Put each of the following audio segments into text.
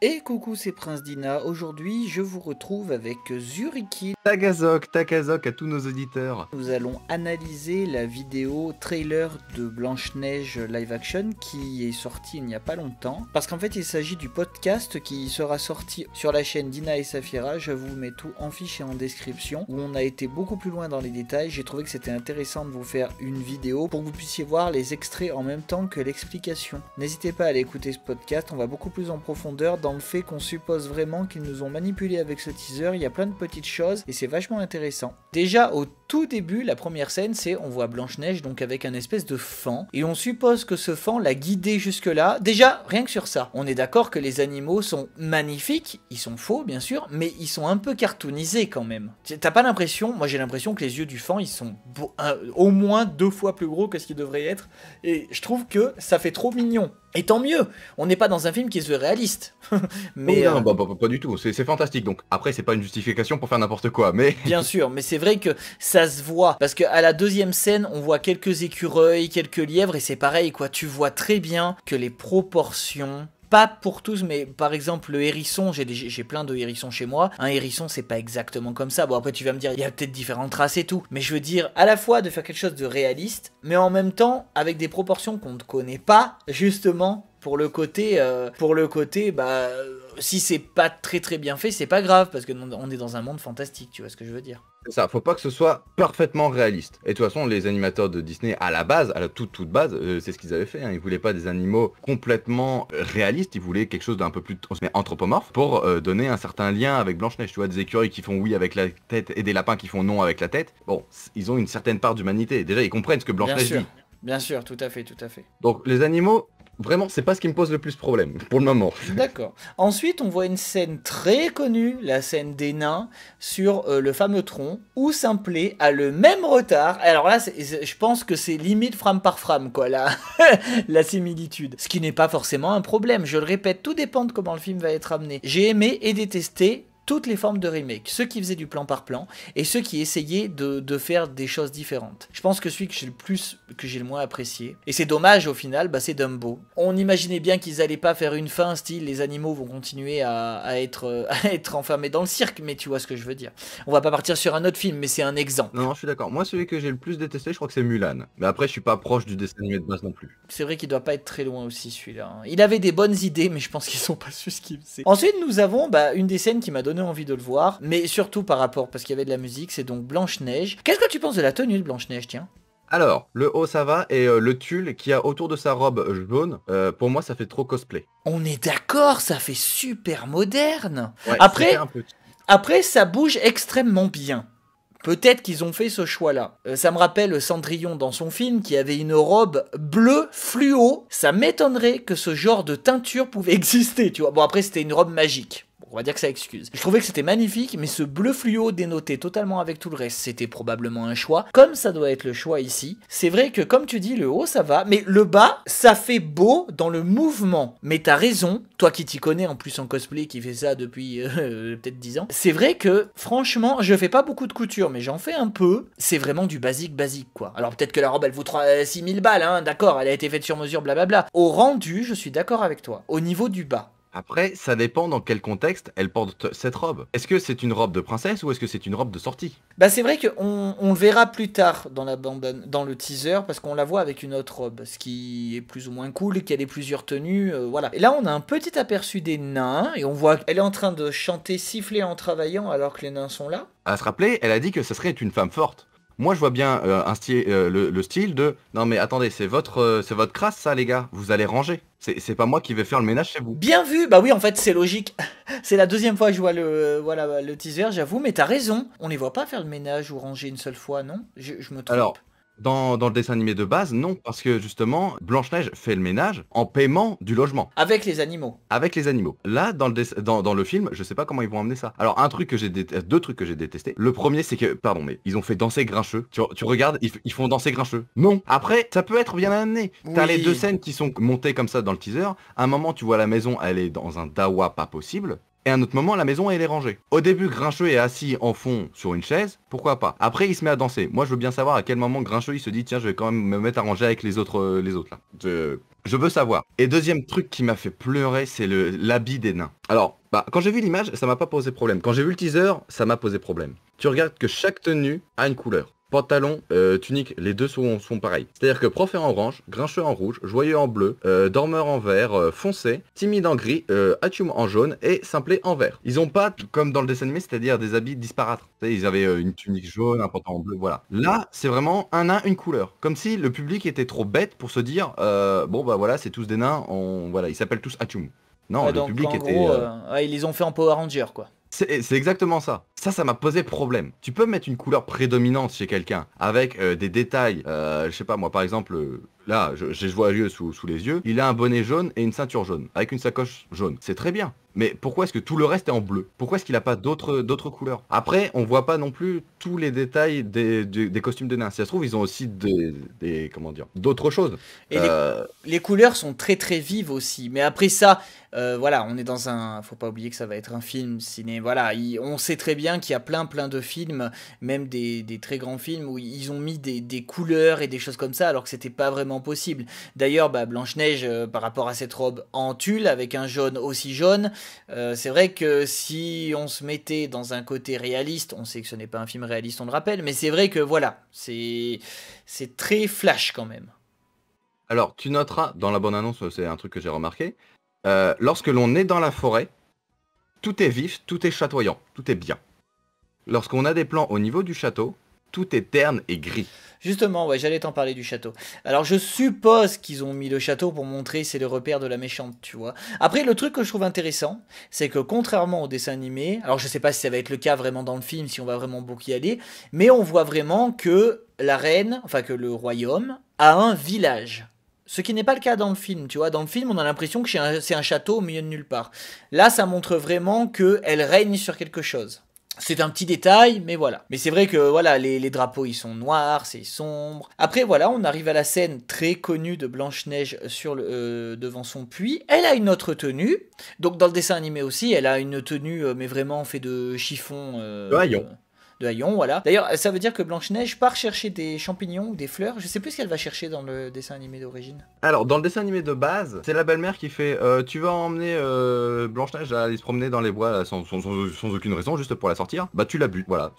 Et coucou, c'est Prince Dina. Aujourd'hui, je vous retrouve avec Zuriki. Tagazok, Takazok à tous nos auditeurs. Nous allons analyser la vidéo trailer de Blanche-Neige live action qui est sortie il n'y a pas longtemps. Parce qu'en fait, il s'agit du podcast qui sera sorti sur la chaîne Dina et Saphira. Je vous mets tout en fiche et en description où on a été beaucoup plus loin dans les détails. J'ai trouvé que c'était intéressant de vous faire une vidéo pour que vous puissiez voir les extraits en même temps que l'explication. N'hésitez pas à aller écouter ce podcast. On va beaucoup plus en profondeur dans le fait qu'on suppose vraiment qu'ils nous ont manipulé avec ce teaser, il y a plein de petites choses et c'est vachement intéressant. Déjà au tout début, la première scène, c'est on voit Blanche-Neige donc avec un espèce de fan et on suppose que ce fan l'a guidé jusque-là. Déjà, rien que sur ça, on est d'accord que les animaux sont magnifiques, ils sont faux bien sûr, mais ils sont un peu cartoonisés quand même. T'as pas l'impression, moi j'ai l'impression que les yeux du fan ils sont euh, au moins deux fois plus gros que ce qu'ils devraient être et je trouve que ça fait trop mignon. Et tant mieux, on n'est pas dans un film qui se veut réaliste. mais oh non, euh, bah, bah, bah, pas du tout, c'est fantastique. Donc après, c'est pas une justification pour faire n'importe quoi, mais bien sûr, mais c'est vrai que ça ça se voit. Parce que à la deuxième scène, on voit quelques écureuils, quelques lièvres, et c'est pareil, quoi. Tu vois très bien que les proportions pas pour tous, mais par exemple le hérisson, j'ai plein de hérissons chez moi. Un hérisson, c'est pas exactement comme ça. Bon, après tu vas me dire, il y a peut-être différentes traces et tout. Mais je veux dire, à la fois de faire quelque chose de réaliste, mais en même temps avec des proportions qu'on ne connaît pas, justement, pour le côté, euh, pour le côté, bah, euh, si c'est pas très très bien fait, c'est pas grave, parce que on est dans un monde fantastique, tu vois ce que je veux dire. C'est ça, faut pas que ce soit parfaitement réaliste. Et de toute façon, les animateurs de Disney, à la base, à la toute toute base, euh, c'est ce qu'ils avaient fait. Hein. Ils voulaient pas des animaux complètement réalistes, ils voulaient quelque chose d'un peu plus anthropomorphe pour euh, donner un certain lien avec Blanche-Neige. Tu vois, des écureuils qui font oui avec la tête et des lapins qui font non avec la tête. Bon, ils ont une certaine part d'humanité. Déjà, ils comprennent ce que Blanche-Neige dit. Bien sûr, tout à fait, tout à fait. Donc les animaux, Vraiment, c'est pas ce qui me pose le plus problème pour le moment. D'accord. Ensuite, on voit une scène très connue, la scène des nains sur euh, le fameux tronc, où Simplet a le même retard. Alors là, je pense que c'est limite frame par frame, quoi, la, la similitude. Ce qui n'est pas forcément un problème. Je le répète, tout dépend de comment le film va être amené. J'ai aimé et détesté toutes les formes de remake, ceux qui faisaient du plan par plan et ceux qui essayaient de, faire des choses différentes. Je pense que celui que j'ai le plus, que j'ai le moins apprécié, et c'est dommage au final, bah c'est Dumbo. On imaginait bien qu'ils allaient pas faire une fin, style les animaux vont continuer à, être, euh, à être enfermés dans le cirque, mais tu vois ce que je veux dire. On va pas partir sur un autre film, mais c'est un exemple. Non, je suis d'accord. Moi, celui que j'ai le plus détesté, je crois que c'est Mulan. Mais après, je suis pas proche du dessin animé de base non plus. C'est vrai qu'il doit pas être très loin aussi celui-là. Hein. Il avait des bonnes idées, mais je pense qu'ils sont pas su ce qu'il Ensuite, nous avons bah, une des scènes qui m'a donné envie de le voir, mais surtout par rapport, parce qu'il y avait de la musique, c'est donc Blanche-Neige. Qu'est-ce que tu penses de la tenue de Blanche-Neige, tiens alors, le haut ça va et euh, le tulle qui a autour de sa robe euh, jaune, euh, pour moi ça fait trop cosplay. On est d'accord, ça fait super moderne. après, après, ça bouge extrêmement bien. Peut-être qu'ils ont fait ce choix-là. ça me rappelle Cendrillon dans son film qui avait une robe bleue fluo. Ça m'étonnerait que ce genre de teinture pouvait exister, tu vois. Bon après c'était une robe magique on va dire que ça excuse. Je trouvais que c'était magnifique, mais ce bleu fluo dénoté totalement avec tout le reste, c'était probablement un choix, comme ça doit être le choix ici. C'est vrai que comme tu dis, le haut ça va, mais le bas, ça fait beau dans le mouvement. Mais t'as raison, toi qui t'y connais en plus en cosplay, qui fait ça depuis euh, peut-être 10 ans, c'est vrai que franchement, je fais pas beaucoup de couture, mais j'en fais un peu. C'est vraiment du basique basique quoi. Alors peut-être que la robe elle vaut 3, 6000 euh, balles, hein, d'accord, elle a été faite sur mesure, blablabla. Au rendu, je suis d'accord avec toi. Au niveau du bas, après, ça dépend dans quel contexte elle porte cette robe. Est-ce que c'est une robe de princesse ou est-ce que c'est une robe de sortie Bah c'est vrai qu'on le verra plus tard dans, la dans le teaser parce qu'on la voit avec une autre robe, ce qui est plus ou moins cool, qu'elle ait plusieurs tenues, euh, voilà. Et là on a un petit aperçu des nains et on voit qu'elle est en train de chanter, siffler en travaillant alors que les nains sont là. À se rappeler, elle a dit que ce serait une femme forte. Moi, je vois bien euh, euh, le, style de non mais attendez, c'est votre, euh, c'est votre crasse ça les gars. Vous allez ranger. C'est pas moi qui vais faire le ménage chez vous. Bien vu. Bah oui, en fait, c'est logique. c'est la deuxième fois que je vois le voilà le teaser, j'avoue, mais t'as raison. On les voit pas faire le ménage ou ranger une seule fois, non je, me trompe. Dans, le dessin animé de base, non, parce que justement, Blanche-Neige fait le ménage en paiement du logement. Avec les animaux. Avec les animaux. Là, dans le, dans, le film, je sais pas comment ils vont amener ça. Alors, un truc que j'ai deux trucs que j'ai détestés. Le premier, c'est que, pardon, mais ils ont fait danser Grincheux. Tu, regardes, ils, font danser Grincheux. Non. Après, ça peut être bien amené. T'as les deux scènes qui sont montées comme ça dans le teaser. À un moment, tu vois la maison, elle est dans un dawa pas possible et à un autre moment, la maison, elle est rangée. Au début, Grincheux est assis en fond sur une chaise, pourquoi pas. Après, il se met à danser. Moi, je veux bien savoir à quel moment Grincheux, il se dit, tiens, je vais quand même me mettre à ranger avec les autres, euh, les autres là. Je... veux savoir. Et deuxième truc qui m'a fait pleurer, c'est l'habit des nains. Alors, bah, quand j'ai vu l'image, ça m'a pas posé problème. Quand j'ai vu le teaser, ça m'a posé problème. Tu regardes que chaque tenue a une couleur pantalon, euh, tunique, les deux sont, sont pareils. C'est-à-dire que prof est en orange, grincheux en rouge, joyeux en bleu, euh, dormeur en vert, euh, foncé, timide en gris, atium en jaune et simplet en vert. Ils ont pas, comme dans le dessin animé, c'est-à-dire des habits disparates. Ils avaient une tunique jaune, un pantalon bleu, voilà. Là, c'est vraiment un nain, une couleur. Comme si le public était trop bête pour se dire, bon bah voilà, c'est tous des nains, on... voilà, ils s'appellent tous atium. Non, le public était... ils les ont fait en Power Ranger, quoi. C'est exactement ça. Ça, ça m'a posé problème. Tu peux mettre une couleur prédominante chez quelqu'un avec euh, des détails. Euh, je sais pas, moi, par exemple, euh, là, je, vois yeux sous, sous les yeux. Il a un bonnet jaune et une ceinture jaune, avec une sacoche jaune. C'est très bien. Mais pourquoi est-ce que tout le reste est en bleu Pourquoi est-ce qu'il n'a pas d'autres couleurs Après, on voit pas non plus tous les détails des, costumes de nains. Si ça se trouve, ils ont aussi des, comment dire d'autres choses. Et euh, les, couleurs sont très très vives aussi. Mais après ça, voilà, on est dans un. Faut pas oublier que ça va être un film ciné. Voilà, on sait très bien qu'il y a plein plein de films, même des, très grands films, où ils ont mis des, couleurs et des choses comme ça, alors que c'était pas vraiment possible. D'ailleurs, bah, Blanche-Neige, euh, par rapport à cette robe en tulle, avec un jaune aussi jaune, euh, c'est vrai que si on se mettait dans un côté réaliste, on sait que ce n'est pas un film réaliste, on le rappelle, mais c'est vrai que voilà, c'est très flash quand même. Alors, tu noteras dans la bonne annonce, c'est un truc que j'ai remarqué. Euh, lorsque l'on est dans la forêt, tout est vif, tout est chatoyant, tout est bien lorsqu'on a des plans au niveau du château, tout est terne et gris. Justement, ouais, j'allais t'en parler du château. Alors je suppose qu'ils ont mis le château pour montrer c'est le repère de la méchante, tu vois. Après, le truc que je trouve intéressant, c'est que contrairement au dessin animé, alors je sais pas si ça va être le cas vraiment dans le film, si on va vraiment beaucoup y aller, mais on voit vraiment que la reine, enfin que le royaume, a un village. Ce qui n'est pas le cas dans le film, tu vois. Dans le film, on a l'impression que c'est un, château au milieu de nulle part. Là, ça montre vraiment qu'elle règne sur quelque chose. C'est un petit détail, mais voilà. Mais c'est vrai que voilà, les, drapeaux ils sont noirs, c'est sombre. Après voilà, on arrive à la scène très connue de Blanche-Neige sur le, euh, devant son puits. Elle a une autre tenue. Donc dans le dessin animé aussi, elle a une tenue, euh, mais vraiment fait de chiffon. Euh, de haillons de haillons, voilà. D'ailleurs, euh, ça veut dire que Blanche-Neige part chercher des champignons ou des fleurs. Je sais plus ce qu'elle va chercher dans le dessin animé d'origine. Alors, dans le dessin animé de base, c'est la belle-mère qui fait euh, Tu vas emmener euh, Blanche-Neige à aller se promener dans les bois sans, aucune raison, juste pour la sortir. Bah, tu la butes, voilà.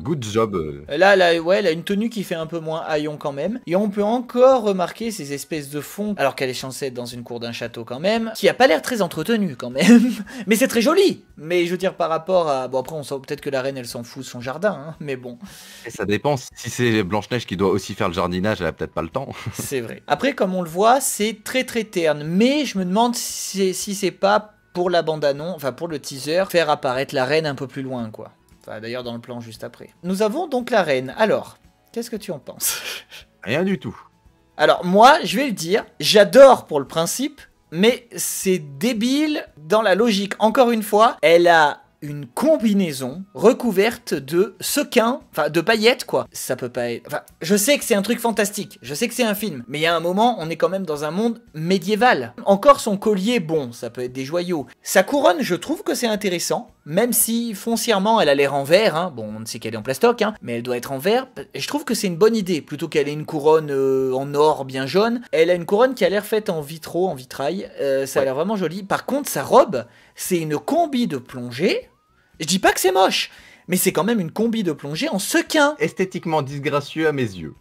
good job. Là, là, ouais, elle a une tenue qui fait un peu moins haillon quand même. Et on peut encore remarquer ces espèces de fonds, alors qu'elle est censée être dans une cour d'un château quand même, qui a pas l'air très entretenue quand même. mais c'est très joli. Mais je veux dire, par rapport à. Bon, après, on sent peut-être que la reine, elle s'en fout son jardin, hein, mais bon. ça dépend. Si c'est Blanche-Neige qui doit aussi faire le jardinage, elle a peut-être pas le temps. c'est vrai. Après, comme on le voit, c'est très très terne, mais je me demande si, c'est pas pour la bande-annonce, enfin pour le teaser, faire apparaître la reine un peu plus loin, quoi. d'ailleurs, dans le plan juste après. Nous avons donc la reine. Alors, qu'est-ce que tu en penses Rien du tout. Alors, moi, je vais le dire, j'adore pour le principe, mais c'est débile dans la logique. Encore une fois, elle a une combinaison recouverte de sequins, enfin de paillettes quoi. Ça peut pas être... Enfin, je sais que c'est un truc fantastique, je sais que c'est un film, mais il y a un moment, on est quand même dans un monde médiéval. Encore son collier, bon, ça peut être des joyaux. Sa couronne, je trouve que c'est intéressant, même si foncièrement elle a l'air en verre, hein. bon on ne sait qu'elle est en plastoc, hein, mais elle doit être en verre, je trouve que c'est une bonne idée, plutôt qu'elle ait une couronne euh, en or bien jaune, elle a une couronne qui a l'air faite en vitraux, en vitrail, euh, ça a l'air vraiment joli. Par contre sa robe, c'est une combi de plongée, je dis pas que c'est moche, mais c'est quand même une combi de plongée en sequin. Esthétiquement disgracieux à mes yeux.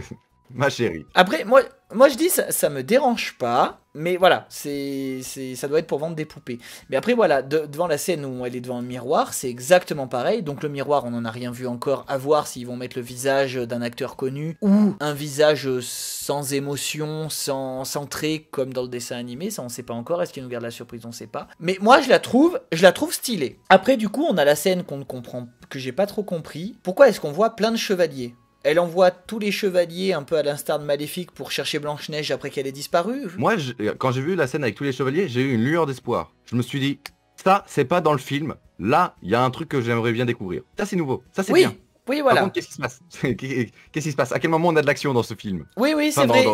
Ma chérie. Après, moi, moi je dis ça, me dérange pas, mais voilà, c'est ça doit être pour vendre des poupées. Mais après voilà, devant la scène où elle est devant un miroir, c'est exactement pareil. Donc le miroir, on n'en a rien vu encore. À voir s'ils vont mettre le visage d'un acteur connu ou un visage sans émotion, sans, centré comme dans le dessin animé. Ça on sait pas encore. Est-ce qu'ils nous gardent la surprise On ne sait pas. Mais moi je la trouve, je la trouve stylée. Après du coup, on a la scène qu'on ne comprend, que j'ai pas trop compris. Pourquoi est-ce qu'on voit plein de chevaliers elle envoie tous les chevaliers, un peu à l'instar de Maléfique, pour chercher Blanche-Neige après qu'elle ait disparu. Moi, quand j'ai vu la scène avec tous les chevaliers, j'ai eu une lueur d'espoir. Je me suis dit, ça, c'est pas dans le film. Là, il y a un truc que j'aimerais bien découvrir. Ça, c'est nouveau. Ça, c'est bien. Oui, voilà. Qu'est-ce qui se passe Qu'est-ce qui se passe À quel moment on a de l'action dans ce film Oui, oui, c'est vrai.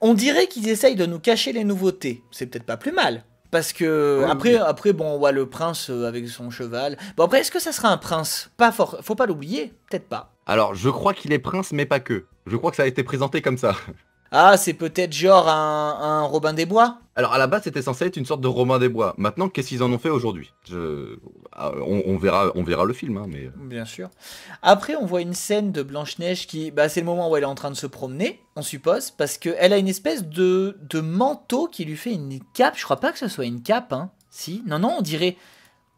on dirait qu'ils essayent de nous cacher les nouveautés. C'est peut-être pas plus mal. Parce que après, après, bon, le prince euh, avec son cheval. Bon, après, est-ce que ça sera un prince Pas fort. Faut pas l'oublier, peut-être pas. Alors, je crois qu'il est prince, mais pas que. Je crois que ça a été présenté comme ça. Ah, c'est peut-être genre un, Robin des Bois Alors à la base, c'était censé être une sorte de Robin des Bois. Maintenant, qu'est-ce qu'ils en ont fait aujourd'hui euh, on, verra, on verra le film. Hein, mais... Euh. Bien sûr. Après, on voit une scène de Blanche-Neige qui. Bah, c'est le moment où elle est en train de se promener, on suppose, parce qu'elle a une espèce de, de manteau qui lui fait une cape. Je crois pas que ce soit une cape, hein. Si Non, non, on dirait.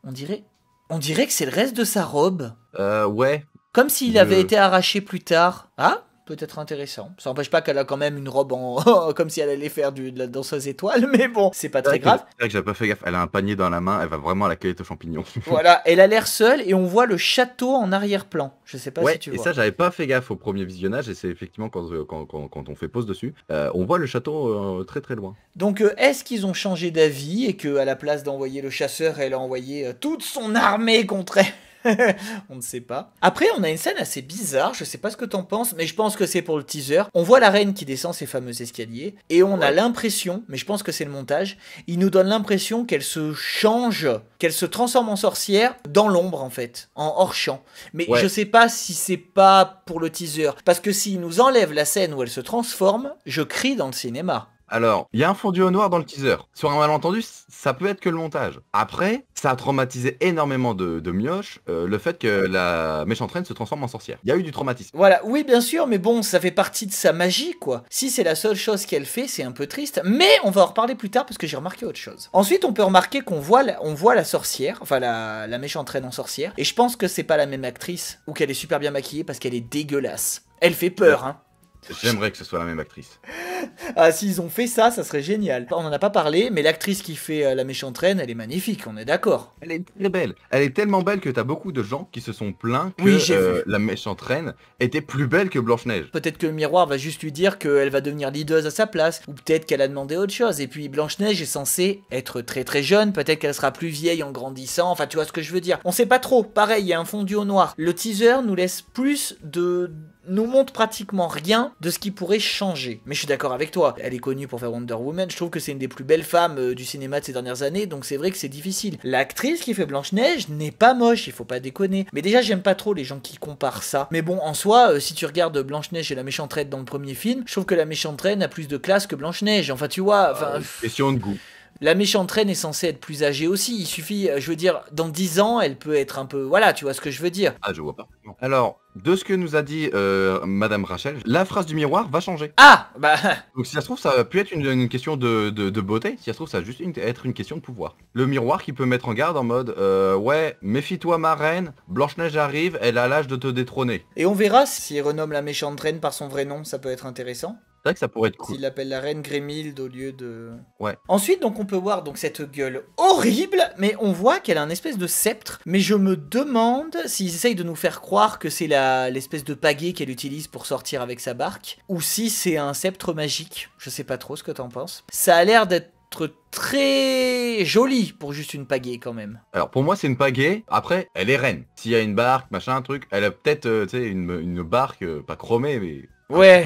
On dirait. On dirait que c'est le reste de sa robe. Euh, ouais. Comme s'il avait été arraché plus tard. Ah peut être intéressant. Ça n'empêche pas qu'elle a quand même une robe en comme si elle allait faire du, de la danseuse étoile, mais bon, c'est pas très grave. C'est vrai que j'avais pas fait gaffe. Elle a un panier dans la main, elle va vraiment à la cueillette aux champignons. voilà, elle a l'air seule et on voit le château en arrière-plan. Je sais pas si tu vois. Et ça, j'avais pas fait gaffe au premier visionnage et c'est effectivement quand, euh, on fait pause dessus, euh, on voit le château euh, très très loin. Donc est-ce qu'ils ont changé d'avis et que à la place d'envoyer le chasseur, elle a envoyé toute son armée contre elle on ne sait pas. Après, on a une scène assez bizarre, je ne sais pas ce que t'en penses, mais je pense que c'est pour le teaser. On voit la reine qui descend ces fameux escaliers, et on a l'impression, mais je pense que c'est le montage, il nous donne l'impression qu'elle se change, qu'elle se transforme en sorcière dans l'ombre en fait, en hors champ. Mais je ne sais pas si c'est pas pour le teaser, parce que s'il nous enlève la scène où elle se transforme, je crie dans le cinéma. Alors, il y a un fondu au noir dans le teaser. Sur un malentendu, ça peut être que le montage. Après, ça a traumatisé énormément de, mioches euh, le fait que la méchante reine se transforme en sorcière. Il y a eu du traumatisme. Voilà, oui, bien sûr, mais bon, ça fait partie de sa magie, quoi. Si c'est la seule chose qu'elle fait, c'est un peu triste. Mais on va en reparler plus tard parce que j'ai remarqué autre chose. Ensuite, on peut remarquer qu'on voit, la, voit la sorcière, enfin la, la méchante reine en sorcière. Et je pense que c'est pas la même actrice ou qu'elle est super bien maquillée parce qu'elle est dégueulasse. Elle fait peur, hein. J'aimerais que ce soit la même actrice. ah, s'ils ont fait ça, ça serait génial. On en a pas parlé, mais l'actrice qui fait euh, la méchante reine, elle est magnifique, on est d'accord. Elle est très belle. Elle est tellement belle que t'as beaucoup de gens qui se sont plaints que euh, la méchante reine était plus belle que Blanche-Neige. Peut-être que le miroir va juste lui dire qu'elle va devenir leader à sa place, ou peut-être qu'elle a demandé autre chose. Et puis Blanche-Neige est censée être très très jeune, peut-être qu'elle sera plus vieille en grandissant, enfin tu vois ce que je veux dire. On sait pas trop, pareil, il y a un fondu au noir. Le teaser nous laisse plus de nous montre pratiquement rien de ce qui pourrait changer. Mais je suis d'accord avec toi. Elle est connue pour faire Wonder Woman. Je trouve que c'est une des plus belles femmes euh, du cinéma de ces dernières années, donc c'est vrai que c'est difficile. L'actrice qui fait Blanche-Neige n'est pas moche, il faut pas déconner. Mais déjà, j'aime pas trop les gens qui comparent ça. Mais bon, en soi, euh, si tu regardes Blanche-Neige et la méchante reine dans le premier film, je trouve que la méchante reine a plus de classe que Blanche-Neige. Enfin, tu vois. Ah, question de goût. La méchante reine est censée être plus âgée aussi. Il suffit, euh, je veux dire, dans 10 ans, elle peut être un peu. Voilà, tu vois ce que je veux dire. Ah, je vois pas. Alors, de ce que nous a dit euh, Madame Rachel, la phrase du miroir va changer. Ah Bah Donc si ça se trouve, ça peut être une, question de, beauté, si ça se trouve, ça va juste être une question de pouvoir. Le miroir qui peut mettre en garde en mode euh, Ouais, méfie-toi ma reine, Blanche-Neige arrive, elle a l'âge de te détrôner ». Et on verra si elle renomme la méchante reine par son vrai nom, ça peut être intéressant. C'est vrai que ça pourrait être cool. S'il l'appelle la reine Grémilde au lieu de. Ouais. Ensuite, donc on peut voir donc cette gueule horrible, mais on voit qu'elle a un espèce de sceptre. Mais je me demande s'ils essayent de nous faire croire que c'est la l'espèce de pagaie qu'elle utilise pour sortir avec sa barque, ou si c'est un sceptre magique. Je sais pas trop ce que t'en penses. Ça a l'air d'être très joli pour juste une pagaie quand même. Alors pour moi c'est une pagaie, après elle est reine. S'il y a une barque, machin, un truc, elle a peut-être euh, une, une barque, euh, pas chromée, mais Ouais.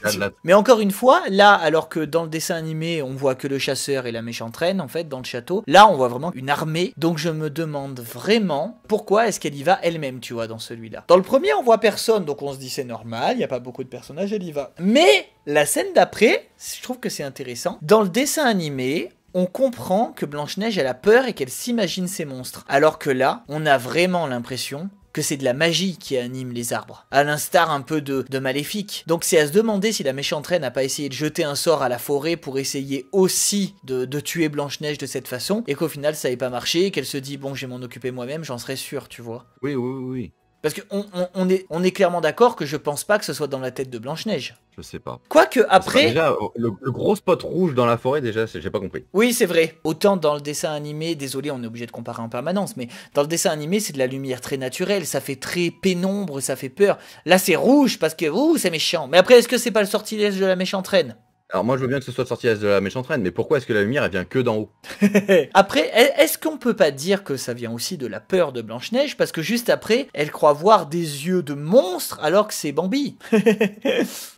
Mais encore une fois, là, alors que dans le dessin animé, on voit que le chasseur et la méchante reine, en fait, dans le château, là, on voit vraiment une armée. Donc je me demande vraiment pourquoi est-ce qu'elle y va elle-même, tu vois, dans celui-là. Dans le premier, on voit personne, donc on se dit c'est normal, il n'y a pas beaucoup de personnages, elle y va. Mais la scène d'après, je trouve que c'est intéressant. Dans le dessin animé, on comprend que Blanche-Neige, elle a peur et qu'elle s'imagine ces monstres. Alors que là, on a vraiment l'impression que c'est de la magie qui anime les arbres, à l'instar un peu de, de maléfique. Donc c'est à se demander si la méchante reine n'a pas essayé de jeter un sort à la forêt pour essayer aussi de, de tuer Blanche-Neige de cette façon, et qu'au final ça ait pas marché, et qu'elle se dit bon, je vais m'en occuper moi-même, j'en serais sûr, tu vois. Oui, oui, oui. Parce qu'on on, est, clairement d'accord que je pense pas que ce soit dans la tête de Blanche-Neige. Je sais pas. Quoique après. Déjà, oh, le, gros spot rouge dans la forêt, déjà, j'ai pas compris. Oui, c'est vrai. Autant dans le dessin animé, désolé, on est obligé de comparer en permanence, mais dans le dessin animé, c'est de la lumière très naturelle, ça fait très pénombre, ça fait peur. Là, c'est rouge parce que, ouh, c'est méchant. Mais après, est-ce que c'est pas le sortilège de la méchante reine alors moi je veux bien que ce soit sorti de la méchante reine, mais pourquoi est-ce que la lumière elle vient que d'en haut Après, est-ce qu'on peut pas dire que ça vient aussi de la peur de Blanche-Neige Parce que juste après, elle croit voir des yeux de monstre alors que c'est Bambi.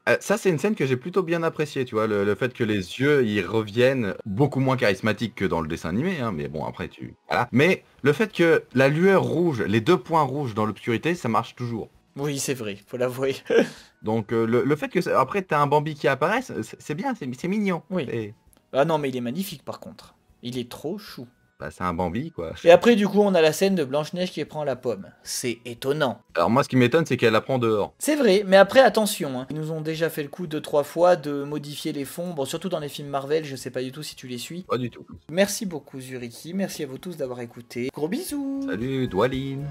Euh, ça c'est une scène que j'ai plutôt bien appréciée, tu vois, le, fait que les yeux ils reviennent beaucoup moins charismatiques que dans le dessin animé, hein, mais bon après tu... Voilà. Mais le fait que la lueur rouge, les deux points rouges dans l'obscurité, ça marche toujours. Oui c'est vrai, faut l'avouer. Donc euh, le, fait que après t'as un Bambi qui apparaisse, c'est bien, c'est mignon. Oui. Ah non, mais il est magnifique par contre. Il est trop chou. Bah, c'est un Bambi, quoi. Et après, du coup, on a la scène de Blanche-Neige qui prend la pomme. C'est étonnant. Alors, moi, ce qui m'étonne, c'est qu'elle la prend dehors. C'est vrai, mais après, attention. Hein. Ils nous ont déjà fait le coup deux, trois fois de modifier les fonds. Bon, surtout dans les films Marvel, je sais pas du tout si tu les suis. Pas du tout. Merci beaucoup, Zuriki. Merci à vous tous d'avoir écouté. Gros bisous. Salut, Doualine.